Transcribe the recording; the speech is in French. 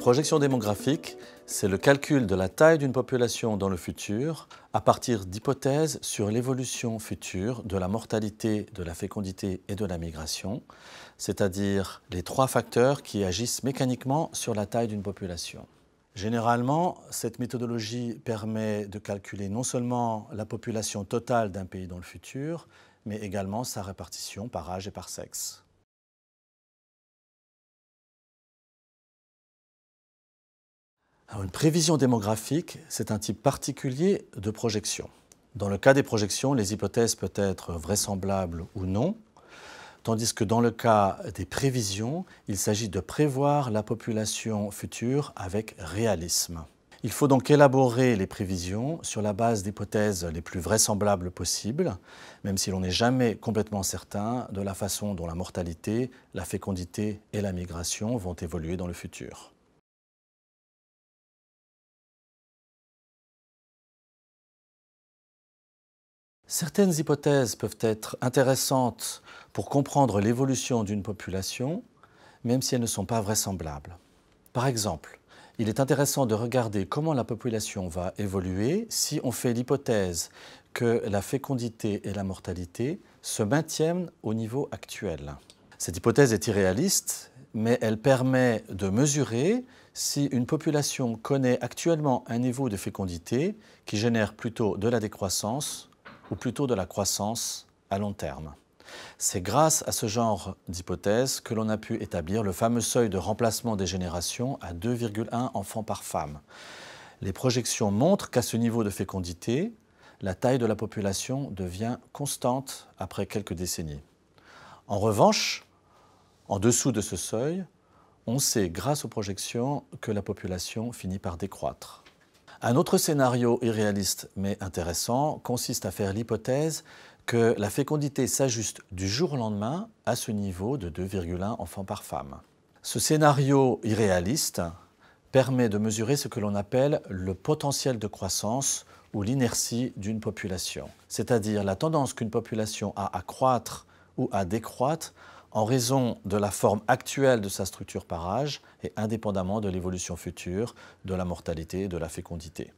projection démographique, c'est le calcul de la taille d'une population dans le futur à partir d'hypothèses sur l'évolution future de la mortalité, de la fécondité et de la migration, c'est-à-dire les trois facteurs qui agissent mécaniquement sur la taille d'une population. Généralement, cette méthodologie permet de calculer non seulement la population totale d'un pays dans le futur, mais également sa répartition par âge et par sexe. une prévision démographique, c'est un type particulier de projection. Dans le cas des projections, les hypothèses peuvent être vraisemblables ou non, tandis que dans le cas des prévisions, il s'agit de prévoir la population future avec réalisme. Il faut donc élaborer les prévisions sur la base d'hypothèses les plus vraisemblables possibles, même si l'on n'est jamais complètement certain de la façon dont la mortalité, la fécondité et la migration vont évoluer dans le futur. Certaines hypothèses peuvent être intéressantes pour comprendre l'évolution d'une population, même si elles ne sont pas vraisemblables. Par exemple, il est intéressant de regarder comment la population va évoluer si on fait l'hypothèse que la fécondité et la mortalité se maintiennent au niveau actuel. Cette hypothèse est irréaliste, mais elle permet de mesurer si une population connaît actuellement un niveau de fécondité qui génère plutôt de la décroissance ou plutôt de la croissance à long terme. C'est grâce à ce genre d'hypothèse que l'on a pu établir le fameux seuil de remplacement des générations à 2,1 enfants par femme. Les projections montrent qu'à ce niveau de fécondité, la taille de la population devient constante après quelques décennies. En revanche, en dessous de ce seuil, on sait grâce aux projections que la population finit par décroître. Un autre scénario irréaliste mais intéressant consiste à faire l'hypothèse que la fécondité s'ajuste du jour au lendemain à ce niveau de 2,1 enfants par femme. Ce scénario irréaliste permet de mesurer ce que l'on appelle le potentiel de croissance ou l'inertie d'une population, c'est-à-dire la tendance qu'une population a à croître ou à décroître en raison de la forme actuelle de sa structure par âge et indépendamment de l'évolution future de la mortalité et de la fécondité.